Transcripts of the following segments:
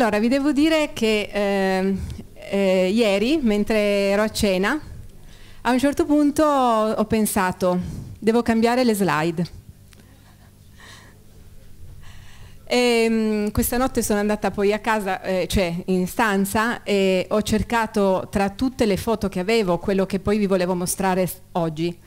Allora, vi devo dire che eh, eh, ieri, mentre ero a cena, a un certo punto ho pensato, devo cambiare le slide. E, ehm, questa notte sono andata poi a casa, eh, cioè in stanza, e ho cercato tra tutte le foto che avevo quello che poi vi volevo mostrare oggi.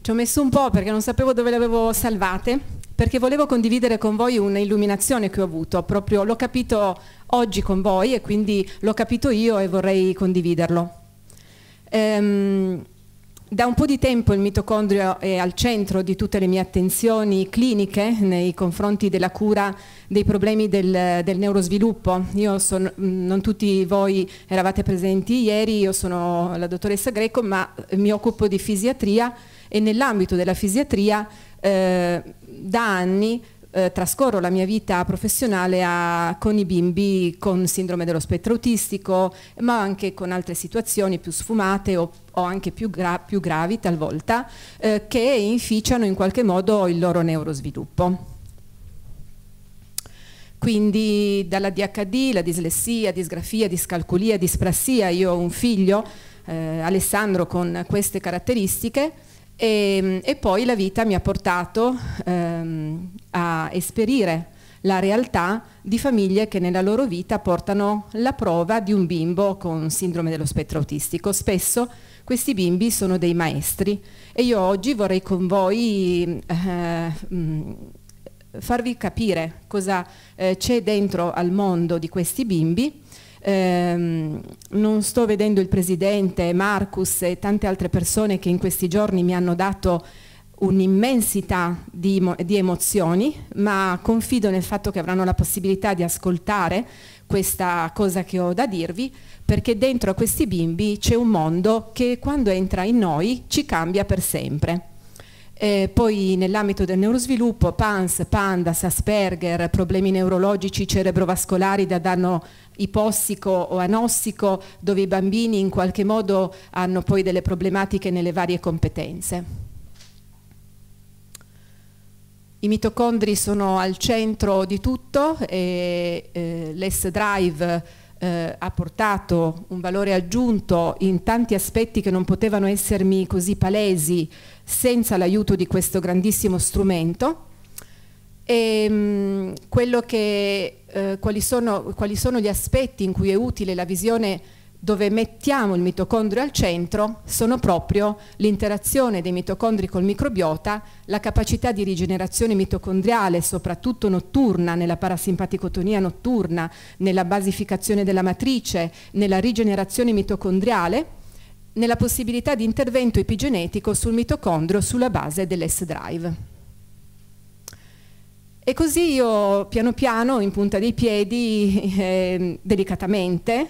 Ci ho messo un po' perché non sapevo dove le avevo salvate perché volevo condividere con voi un'illuminazione che ho avuto, proprio l'ho capito oggi con voi e quindi l'ho capito io e vorrei condividerlo. Ehm, da un po' di tempo il mitocondrio è al centro di tutte le mie attenzioni cliniche nei confronti della cura dei problemi del, del neurosviluppo. Sono, non tutti voi eravate presenti ieri, io sono la dottoressa Greco, ma mi occupo di fisiatria e nell'ambito della fisiatria eh, da anni eh, trascorro la mia vita professionale a, con i bimbi con sindrome dello spettro autistico, ma anche con altre situazioni più sfumate o, o anche più, gra più, gravi talvolta, eh, che inficiano in qualche modo il loro neurosviluppo. Quindi dalla DHD, la dislessia, disgrafia, discalculia, disprassia, io ho un figlio, eh, Alessandro, con queste caratteristiche, e, ehm, e, poi la vita mi ha portato ehm, a esperire la realtà di famiglie che nella loro vita portano la prova di un bimbo con sindrome dello spettro autistico. Spesso questi bimbi sono dei maestri e io oggi vorrei con voi eh, mm, farvi capire cosa eh, c'è dentro al mondo di questi bimbi ehm, non sto vedendo il Presidente, Marcus e tante altre persone che in questi giorni mi hanno dato un'immensità di, di, emozioni, ma confido nel fatto che avranno la possibilità di ascoltare questa cosa che ho da dirvi, perché dentro a questi bimbi c'è un mondo che quando entra in noi ci cambia per sempre. Eh, poi nell'ambito del neurosviluppo PANS, PANDAS, Asperger, problemi neurologici cerebrovascolari da danno ipossico o anossico dove i bambini in qualche modo hanno poi delle problematiche nelle varie competenze. I mitocondri sono al centro di tutto e eh, l'S-Drive eh, ha portato un valore aggiunto in tanti aspetti che non potevano essermi così palesi senza l'aiuto di questo grandissimo strumento. E, ehm, mh, che, eh, quali, sono, quali sono gli aspetti in cui è utile la visione dove mettiamo il mitocondrio al centro sono proprio l'interazione dei mitocondri col microbiota, la capacità di rigenerazione mitocondriale, soprattutto notturna, nella parasimpaticotonia notturna, nella basificazione della matrice, nella rigenerazione mitocondriale, nella possibilità di intervento epigenetico sul mitocondrio sulla base dell'S-drive. E così io piano piano, in punta dei piedi, eh, delicatamente,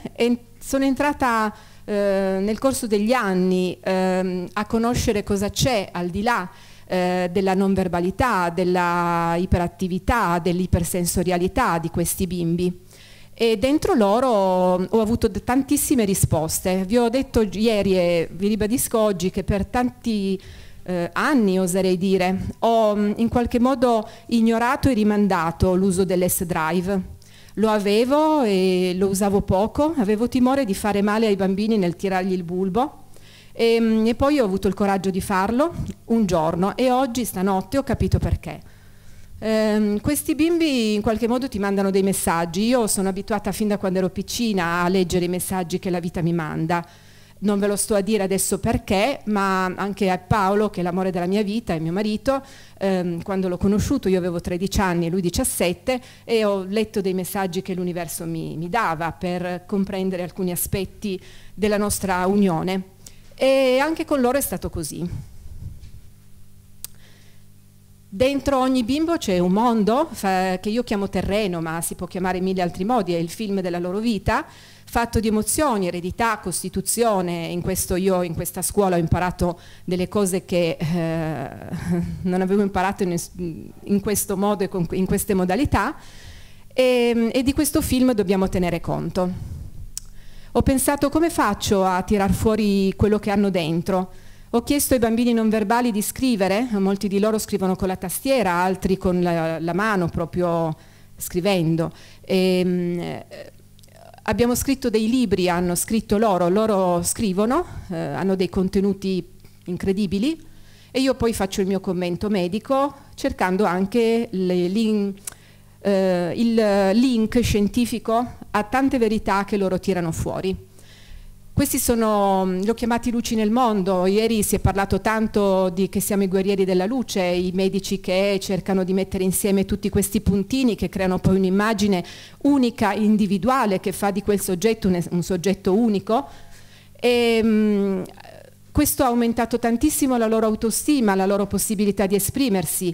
sono entrata eh, nel corso degli anni eh, a conoscere cosa c'è al di là eh, della non verbalità, della iperattività, dell'ipersensorialità di questi bimbi e dentro loro ho avuto tantissime risposte. Vi ho detto ieri e vi ribadisco oggi che per tanti eh, anni, oserei dire, ho in qualche modo ignorato e rimandato l'uso dell'S-Drive lo avevo e lo usavo poco, avevo timore di fare male ai bambini nel tirargli il bulbo e, ehm, e poi ho avuto il coraggio di farlo un giorno e oggi, stanotte, ho capito perché. Eh, questi bimbi in qualche modo ti mandano dei messaggi. Io sono abituata fin da quando ero piccina a leggere i messaggi che la vita mi manda non ve lo sto a dire adesso perché, ma anche a Paolo, che è l'amore della mia vita, e mio marito, ehm, quando l'ho conosciuto io avevo 13 anni e lui 17 e ho letto dei messaggi che l'universo mi, mi dava per comprendere alcuni aspetti della nostra unione. E anche con loro è stato così. Dentro ogni bimbo c'è un mondo fa, che io chiamo terreno, ma si può chiamare in mille altri modi, è il film della loro vita, fatto di emozioni, eredità, costituzione. In questo io in questa scuola ho imparato delle cose che eh, non avevo imparato in, in, questo modo e con, in queste modalità e, ehm, e di questo film dobbiamo tenere conto. Ho pensato come faccio a tirar fuori quello che hanno dentro ho chiesto ai bambini non verbali di scrivere, molti di loro scrivono con la tastiera, altri con la, la mano proprio scrivendo. E, ehm, eh, abbiamo scritto dei libri, hanno scritto loro, loro scrivono, eh, hanno dei contenuti incredibili e io poi faccio il mio commento medico cercando anche le, link, eh, il link scientifico a tante verità che loro tirano fuori. Questi sono, mm, li ho chiamati luci nel mondo, ieri si è parlato tanto di che siamo i guerrieri della luce, i medici che cercano di mettere insieme tutti questi puntini che creano poi un'immagine unica, individuale, che fa di quel soggetto un, un soggetto unico. E, mh, mm, questo ha aumentato tantissimo la loro autostima, la loro possibilità di esprimersi.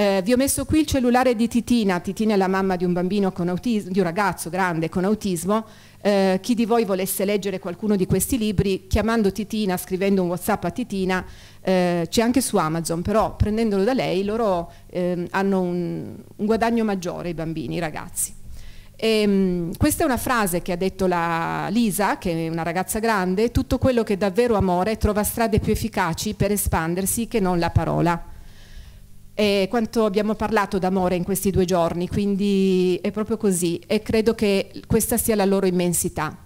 Eh, vi ho messo qui il cellulare di Titina, Titina è la mamma di un bambino con autismo, di un ragazzo grande con autismo, eh, chi di voi volesse leggere qualcuno di questi libri, chiamando Titina, scrivendo un Whatsapp a Titina, eh, c'è anche su Amazon, però prendendolo da lei loro eh, hanno un, un, guadagno maggiore i bambini, i ragazzi. E, ehm, mh, questa è una frase che ha detto la Lisa, che è una ragazza grande, tutto quello che è davvero amore trova strade più efficaci per espandersi che non la parola e quanto abbiamo parlato d'amore in questi due giorni, quindi è proprio così e credo che questa sia la loro immensità.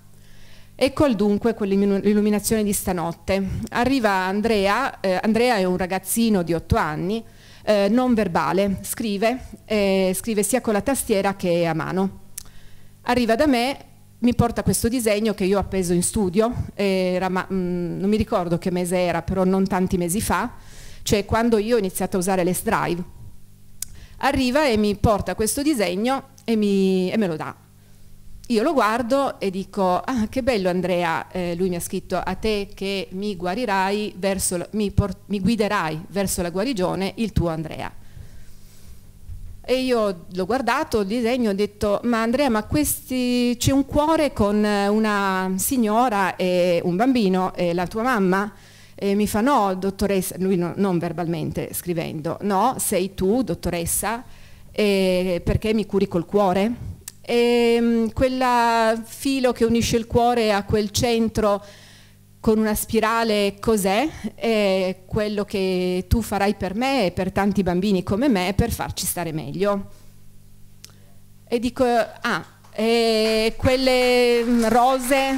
Ecco dunque l'illuminazione di stanotte. Arriva Andrea, eh, Andrea è un ragazzino di otto anni, eh, non verbale, scrive, eh, scrive sia con la tastiera che a mano. Arriva da me, mi porta questo disegno che io ho appeso in studio, era, mh, mm, non mi ricordo che mese era, però non tanti mesi fa, cioè quando io ho iniziato a usare l'S Drive. Arriva e mi porta questo disegno e, mi, e, me lo dà. Io lo guardo e dico, ah che bello Andrea, eh, lui mi ha scritto, a te che mi guarirai, verso, mi, mi guiderai verso la guarigione, il tuo Andrea. E io l'ho guardato il disegno ho detto, ma Andrea, ma questi c'è un cuore con una signora e un bambino e la tua mamma? E mi fa no, dottoressa, lui no, non verbalmente scrivendo, no, sei tu, dottoressa, eh, perché mi curi col cuore? E, mm, quel filo che unisce il cuore a quel centro con una spirale cos'è? È quello che tu farai per me e per tanti bambini come me per farci stare meglio. E dico, ah, e quelle mm, rose...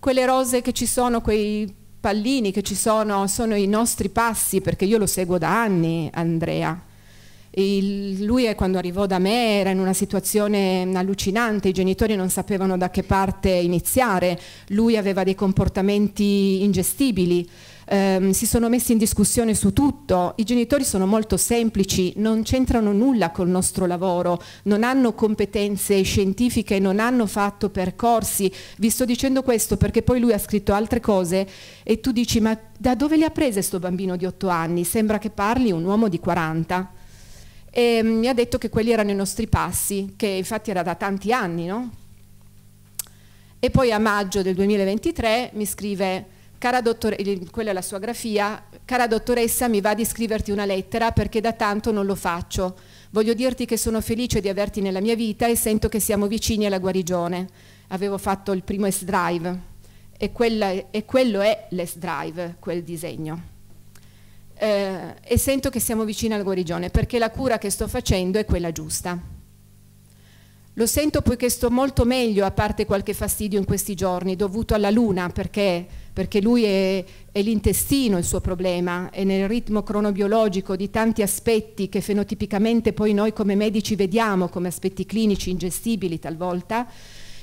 quelle rose che ci sono, quei pallini che ci sono, sono i nostri passi, perché io lo seguo da anni, Andrea. Il, lui quando arrivò da me era in una situazione allucinante, i genitori non sapevano da che parte iniziare, lui aveva dei comportamenti ingestibili ehm, si sono messi in discussione su tutto, i genitori sono molto semplici, non c'entrano nulla col nostro lavoro, non hanno competenze scientifiche, non hanno fatto percorsi, vi sto dicendo questo perché poi lui ha scritto altre cose e tu dici ma da dove le ha prese questo bambino di 8 anni? Sembra che parli un uomo di 40 e mm, mi ha detto che quelli erano i nostri passi, che infatti era da tanti anni, no? E poi a maggio del 2023 mi scrive cara dottore, quella è la sua grafia, cara dottoressa mi va di scriverti una lettera perché da tanto non lo faccio. Voglio dirti che sono felice di averti nella mia vita e sento che siamo vicini alla guarigione. Avevo fatto il primo S-Drive e, e, quello è l'S-Drive, quel disegno. Eh, e sento che siamo vicini alla guarigione perché la cura che sto facendo è quella giusta. Lo sento poiché sto molto meglio, a parte qualche fastidio in questi giorni, dovuto alla luna, perché, perché lui è, è l'intestino il suo problema, è nel ritmo cronobiologico di tanti aspetti che fenotipicamente poi noi come medici vediamo come aspetti clinici ingestibili talvolta.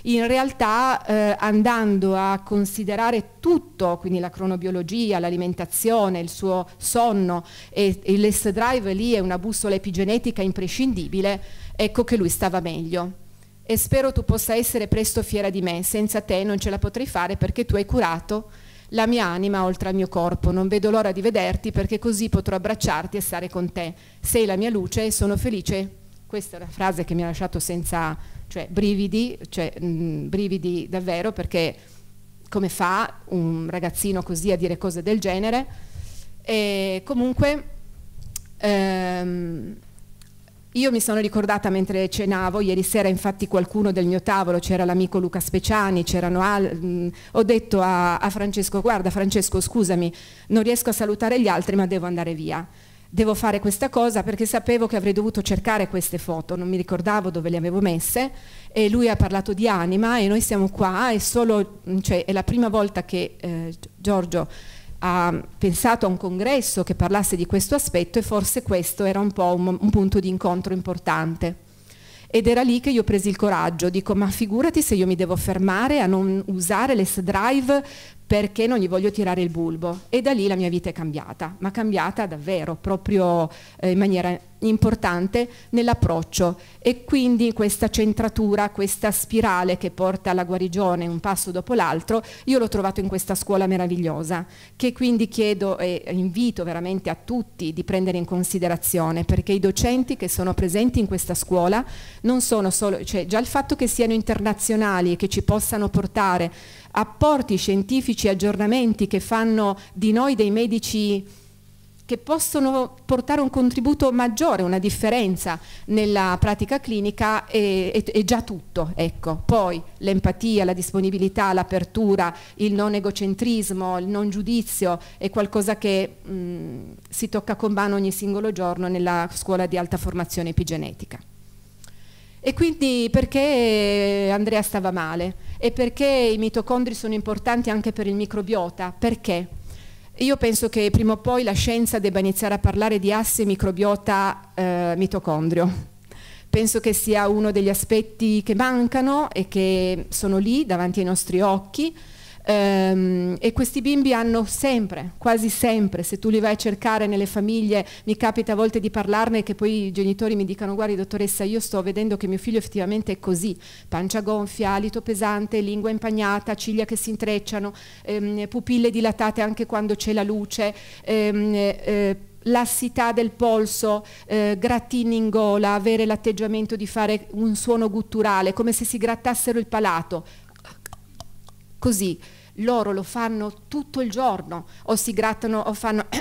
In realtà eh, andando a considerare tutto, quindi la cronobiologia, l'alimentazione, il suo sonno e, il less drive lì è una bussola epigenetica imprescindibile, ecco che lui stava meglio e spero tu possa essere presto fiera di me. Senza te non ce la potrei fare perché tu hai curato la mia anima oltre al mio corpo. Non vedo l'ora di vederti perché così potrò abbracciarti e stare con te. Sei la mia luce e sono felice. Questa è una frase che mi ha lasciato senza cioè, brividi, cioè, mh, mm, brividi davvero perché come fa un ragazzino così a dire cose del genere? E comunque ehm, io mi sono ricordata mentre cenavo, ieri sera infatti qualcuno del mio tavolo, c'era l'amico Luca Speciani, c'erano al, mh, mm, ho detto a, a Francesco, guarda Francesco scusami, non riesco a salutare gli altri ma devo andare via devo fare questa cosa perché sapevo che avrei dovuto cercare queste foto, non mi ricordavo dove le avevo messe e lui ha parlato di anima e noi siamo qua e solo, cioè, è la prima volta che eh, Giorgio ha pensato a un congresso che parlasse di questo aspetto e forse questo era un po' un, un punto di incontro importante. Ed era lì che io presi il coraggio, dico ma figurati se io mi devo fermare a non usare ls drive perché non gli voglio tirare il bulbo e da lì la mia vita è cambiata, ma cambiata davvero, proprio eh, in maniera importante nell'approccio e quindi questa centratura, questa spirale che porta alla guarigione un passo dopo l'altro, io l'ho trovato in questa scuola meravigliosa che quindi chiedo e invito veramente a tutti di prendere in considerazione perché i docenti che sono presenti in questa scuola non sono solo, cioè già il fatto che siano internazionali e che ci possano portare apporti scientifici, aggiornamenti che fanno di noi dei medici che possono portare un contributo maggiore, una differenza nella pratica clinica è, è, è già tutto. Ecco. Poi l'empatia, la disponibilità, l'apertura, il non egocentrismo, il non giudizio è qualcosa che mh, mm, si tocca con mano ogni singolo giorno nella scuola di alta formazione epigenetica. E quindi perché Andrea stava male? E perché i mitocondri sono importanti anche per il microbiota? Perché? Io penso che prima o poi la scienza debba iniziare a parlare di asse microbiota-mitocondrio. Eh, penso che sia uno degli aspetti che mancano e che sono lì davanti ai nostri occhi Ehm, e questi bimbi hanno sempre, quasi sempre, se tu li vai a cercare nelle famiglie, mi capita a volte di parlarne che poi i genitori mi dicano guardi dottoressa io sto vedendo che mio figlio effettivamente è così, pancia gonfia, alito pesante, lingua impagnata, ciglia che si intrecciano, ehm, pupille dilatate anche quando c'è la luce. Ehm, eh, lassità del polso, eh, grattini in gola, avere l'atteggiamento di fare un suono gutturale, come se si grattassero il palato, così, loro lo fanno tutto il giorno, o si grattano o fanno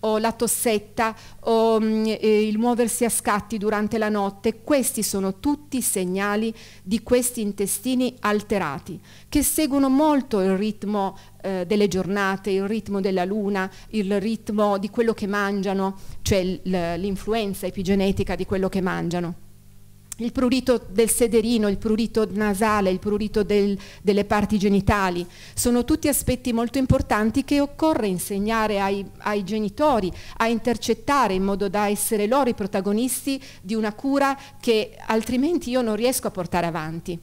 o la tossetta o mm, eh, il muoversi a scatti durante la notte, questi sono tutti segnali di questi intestini alterati, che seguono molto il ritmo eh, delle giornate, il ritmo della luna, il ritmo di quello che mangiano, cioè l'influenza epigenetica di quello che mangiano il prurito del sederino, il prurito nasale, il prurito del, delle parti genitali, sono tutti aspetti molto importanti che occorre insegnare ai, ai, genitori a intercettare in modo da essere loro i protagonisti di una cura che altrimenti io non riesco a portare avanti.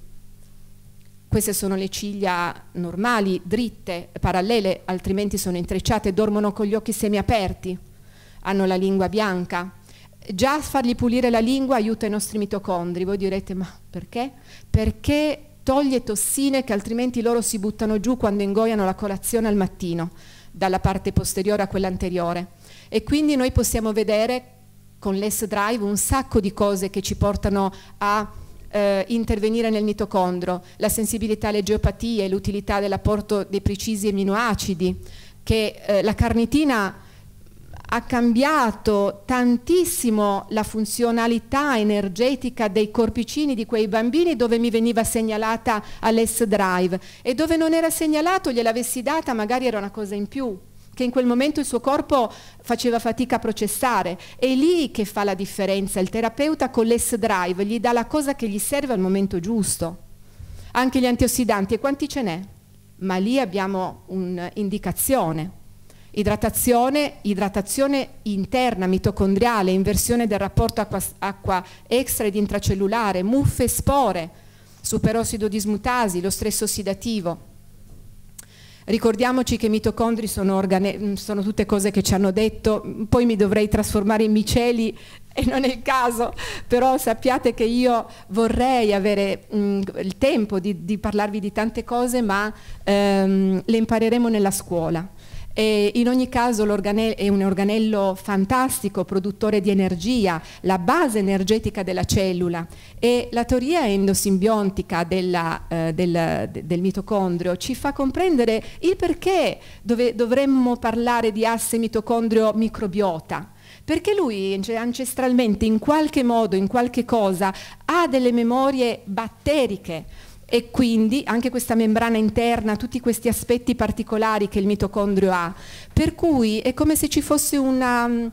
Queste sono le ciglia normali, dritte, parallele, altrimenti sono intrecciate, dormono con gli occhi semiaperti, hanno la lingua bianca Già fargli pulire la lingua aiuta i nostri mitocondri. Voi direte, ma perché? Perché toglie tossine che altrimenti loro si buttano giù quando ingoiano la colazione al mattino, dalla parte posteriore a quella anteriore. E quindi noi possiamo vedere con l'S Drive un sacco di cose che ci portano a eh, intervenire nel mitocondro, la sensibilità alle geopatie, l'utilità dell'apporto dei precisi aminoacidi, che eh, la carnitina ha cambiato tantissimo la funzionalità energetica dei corpicini di quei bambini dove mi veniva segnalata all'S Drive e dove non era segnalato gliel'avessi data magari era una cosa in più che in quel momento il suo corpo faceva fatica a processare. È lì che fa la differenza. Il terapeuta con l'S-Drive gli dà la cosa che gli serve al momento giusto. Anche gli antiossidanti, e quanti ce n'è? Ma lì abbiamo un'indicazione. Idratazione, idratazione interna, mitocondriale, inversione del rapporto acqua, acqua extra ed intracellulare, muffe e spore, superossido dismutasi, lo stress ossidativo. Ricordiamoci che i mitocondri sono, organe, mm, sono, tutte cose che ci hanno detto, mm, poi mi dovrei trasformare in miceli e non è il caso, però sappiate che io vorrei avere mh, mm, il tempo di, di, parlarvi di tante cose, ma ehm, le impareremo nella scuola. E in ogni caso è un organello fantastico, produttore di energia, la base energetica della cellula e la teoria endosimbiontica della, eh, del, del, mitocondrio ci fa comprendere il perché dove, dovremmo parlare di asse mitocondrio-microbiota perché lui ancestralmente in qualche modo, in qualche cosa, ha delle memorie batteriche e quindi anche questa membrana interna, tutti questi aspetti particolari che il mitocondrio ha. Per cui è come se ci fosse una mm,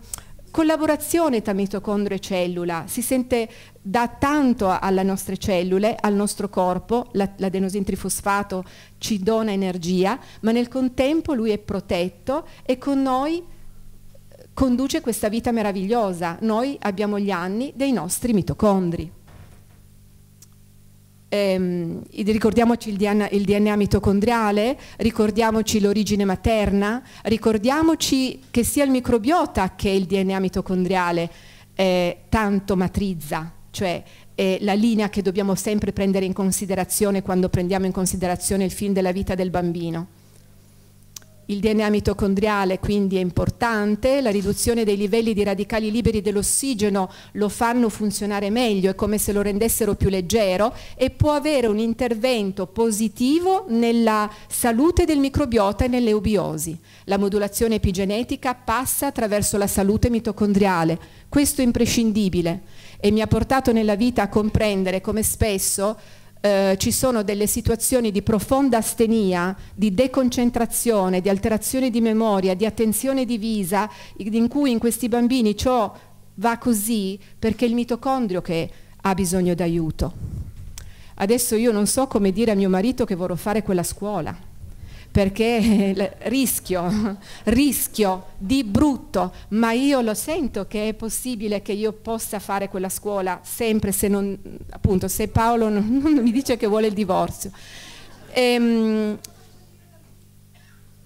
collaborazione tra mitocondrio e cellula, si sente da tanto alle nostre cellule, al nostro corpo, l'adenosin trifosfato ci dona energia, ma nel contempo lui è protetto e con noi eh, conduce questa vita meravigliosa. Noi abbiamo gli anni dei nostri mitocondri. Ehm, ricordiamoci il DNA, il DNA, mitocondriale, ricordiamoci l'origine materna, ricordiamoci che sia il microbiota che il DNA mitocondriale eh, tanto matrizza, cioè è la linea che dobbiamo sempre prendere in considerazione quando prendiamo in considerazione il film della vita del bambino. Il DNA mitocondriale quindi è importante, la riduzione dei livelli di radicali liberi dell'ossigeno lo fanno funzionare meglio, è come se lo rendessero più leggero e può avere un intervento positivo nella salute del microbiota e nelle eubiosi. La modulazione epigenetica passa attraverso la salute mitocondriale, questo è imprescindibile e mi ha portato nella vita a comprendere come spesso eh, ci sono delle situazioni di profonda astenia, di deconcentrazione, di alterazione di memoria, di attenzione divisa, in cui in questi bambini ciò va così perché il mitocondrio che ha bisogno d'aiuto. Adesso io non so come dire a mio marito che vorrò fare quella scuola perché il rischio, rischio di brutto, ma io lo sento che è possibile che io possa fare quella scuola sempre se, non, appunto, se Paolo non, non, mi dice che vuole il divorzio. Ehm,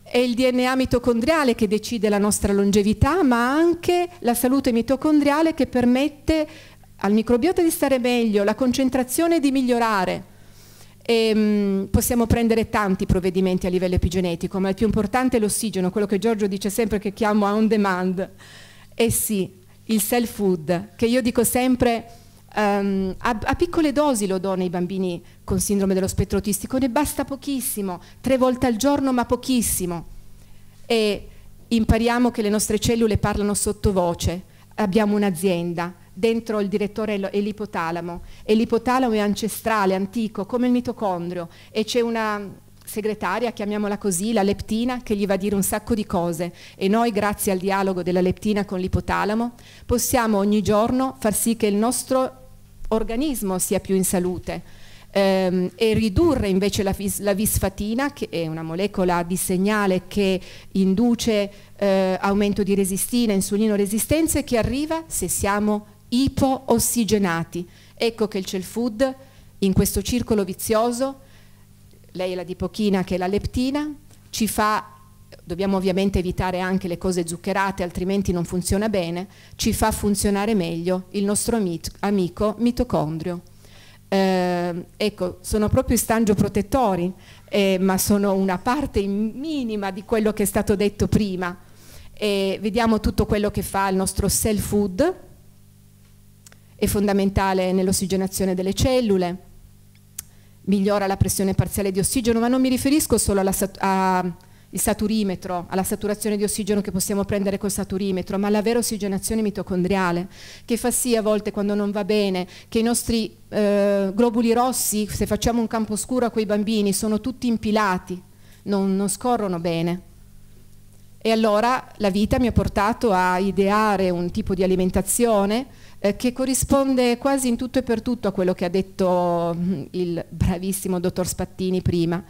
è il DNA mitocondriale che decide la nostra longevità, ma anche la salute mitocondriale che permette al microbiota di stare meglio, la concentrazione di migliorare. E, ehm, possiamo prendere tanti provvedimenti a livello epigenetico, ma il più importante è l'ossigeno, quello che Giorgio dice sempre che chiamo on demand. Eh sì, il self food, che io dico sempre um, a, a, piccole dosi lo do nei bambini con sindrome dello spettro autistico, ne basta pochissimo, tre volte al giorno ma pochissimo. E impariamo che le nostre cellule parlano sottovoce, abbiamo un'azienda, dentro il direttore è l'ipotalamo e l'ipotalamo è ancestrale, antico, come il mitocondrio e c'è una segretaria, chiamiamola così, la leptina, che gli va a dire un sacco di cose e noi, grazie al dialogo della leptina con l'ipotalamo, possiamo ogni giorno far sì che il nostro organismo sia più in salute ehm, e ridurre invece la, vis la, visfatina, che è una molecola di segnale che induce eh, aumento di resistina, insulino resistenza e che arriva se siamo ipoossigenati. Ecco che il cell food in questo circolo vizioso, lei è la dipochina che è la leptina, ci fa, dobbiamo ovviamente evitare anche le cose zuccherate altrimenti non funziona bene, ci fa funzionare meglio il nostro amico mitocondrio. Eh, ecco, sono proprio istangioprotettori, eh, ma sono una parte minima di quello che è stato detto prima. Eh, vediamo tutto quello che fa il nostro cell food, è fondamentale nell'ossigenazione delle cellule, migliora la pressione parziale di ossigeno, ma non mi riferisco solo alla, a, il saturimetro, alla saturazione di ossigeno che possiamo prendere col saturimetro, ma alla vera ossigenazione mitocondriale, che fa sì a volte quando non va bene che i nostri eh, globuli rossi, se facciamo un campo scuro a quei bambini, sono tutti impilati, non, non scorrono bene. E allora la vita mi ha portato a ideare un tipo di alimentazione eh, che corrisponde quasi in tutto e per tutto a quello che ha detto mm, il bravissimo dottor Spattini prima.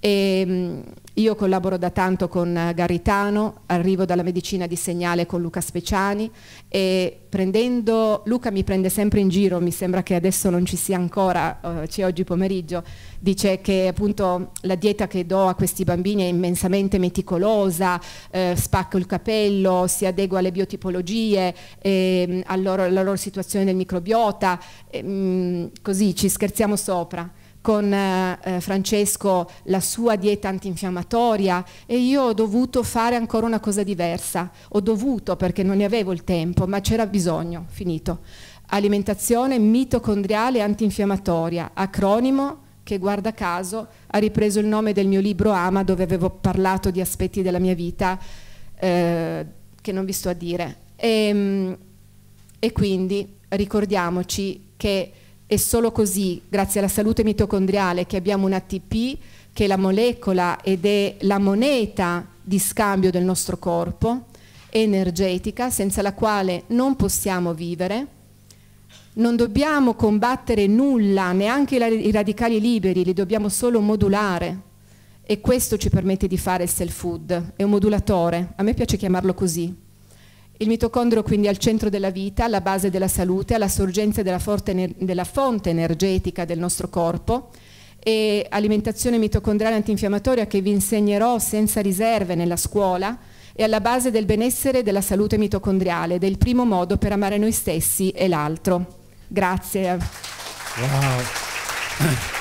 E, ehm, io collaboro da tanto con eh, Garitano, arrivo dalla medicina di segnale con Luca Speciani e prendendo, Luca mi prende sempre in giro, mi sembra che adesso non ci sia ancora, eh, c'è oggi pomeriggio, dice che appunto la dieta che do a questi bambini è immensamente meticolosa, eh, spacco il capello, si adegua alle biotipologie, eh, alla, loro, alla, loro, situazione del microbiota, mh, ehm, così ci scherziamo sopra con eh, eh, Francesco la sua dieta antinfiammatoria e io ho dovuto fare ancora una cosa diversa. Ho dovuto perché non ne avevo il tempo, ma c'era bisogno, finito. Alimentazione mitocondriale antinfiammatoria, acronimo che guarda caso ha ripreso il nome del mio libro Ama dove avevo parlato di aspetti della mia vita eh, che non vi sto a dire. E, ehm, e quindi ricordiamoci che e solo così, grazie alla salute mitocondriale, che abbiamo un ATP, che è la molecola ed è la moneta di scambio del nostro corpo, energetica, senza la quale non possiamo vivere. Non dobbiamo combattere nulla, neanche i radicali liberi, li dobbiamo solo modulare. E questo ci permette di fare il self-food, è un modulatore, a me piace chiamarlo così, il mitocondrio quindi è al centro della vita, alla base della salute, alla sorgenza della, della fonte energetica del nostro corpo e alimentazione mitocondriale antinfiammatoria che vi insegnerò senza riserve nella scuola è alla base del benessere e della salute mitocondriale ed è il primo modo per amare noi stessi e l'altro. Grazie. Wow.